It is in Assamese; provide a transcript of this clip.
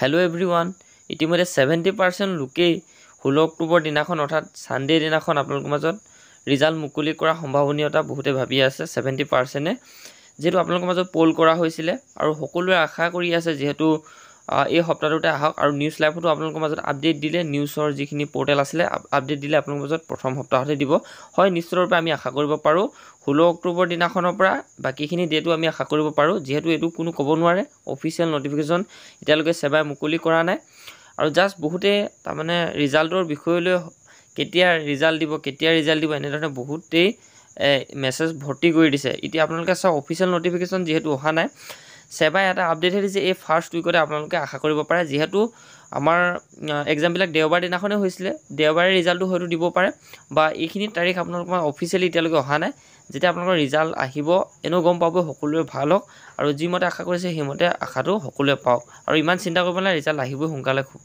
হেল্ল' এভৰি ওৱান ইতিমধ্যে ছেভেণ্টি পাৰ্চেণ্ট লোকেই ষোল্ল অক্টোবৰ দিনাখন অৰ্থাৎ ছানডে দিনাখন আপোনালোকৰ মাজত ৰিজাল্ট মুকলি কৰা সম্ভাৱনীয়তা বহুতে ভাবি আছে ছেভেণ্টি পাৰ্চেণ্টে যিহেতু আপোনালোকৰ মাজত প'ল কৰা হৈছিলে আৰু সকলোৱে আশা কৰি আছে যিহেতু এই সপ্তাহটোতে আহক আৰু নিউজ লাইভতো আপোনালোকৰ মাজত আপডেট দিলে নিউজৰ যিখিনি পৰ্টেল আছিলে আপডেট দিলে আপোনালোকৰ মাজত প্ৰথম সপ্তাহতে দিব হয় নিশ্চয়ৰূপে আমি আশা কৰিব পাৰোঁ ষোল্ল অক্টোবৰ দিনাখনৰ পৰা বাকীখিনি ডেটো আমি আশা কৰিব পাৰোঁ যিহেতু এইটো কোনো ক'ব নোৱাৰে অফিচিয়েল ন'টিফিকেশ্যন এতিয়ালৈকে চেবাই মুকলি কৰা নাই আৰু জাষ্ট বহুতে তাৰমানে ৰিজাল্টৰ বিষয়লৈ কেতিয়া ৰিজাল্ট দিব কেতিয়া ৰিজাল্ট দিব এনেধৰণে বহুতেই মেছেজ ভৰ্তি কৰি দিছে এতিয়া আপোনালোকে চাওক অফিচিয়েল ন'টিফিকেশ্যন যিহেতু অহা নাই ছেবাই এটা আপডেট আহিছে এই ফাৰ্ষ্ট উইকতে আপোনালোকে আশা কৰিব পাৰে যিহেতু আমাৰ এক্সামবিলাক দেওবাৰ দিনাখনেই হৈছিলে দেওবাৰে ৰিজাল্টটো হয়তো দিব পাৰে বা এইখিনি তাৰিখ আপোনালোকৰ আমাৰ অফিচিয়েলি এতিয়ালৈকে অহা নাই যেতিয়া আপোনালোকৰ ৰিজাল্ট আহিব এনেও গম পাব সকলোৱে ভাল হওক আৰু যিমতে আশা কৰিছে সেইমতে আশাটো সকলোৱে পাওক আৰু ইমান চিন্তা কৰিব নালাগে ৰিজাল্ট আহিবই সোনকালে খুব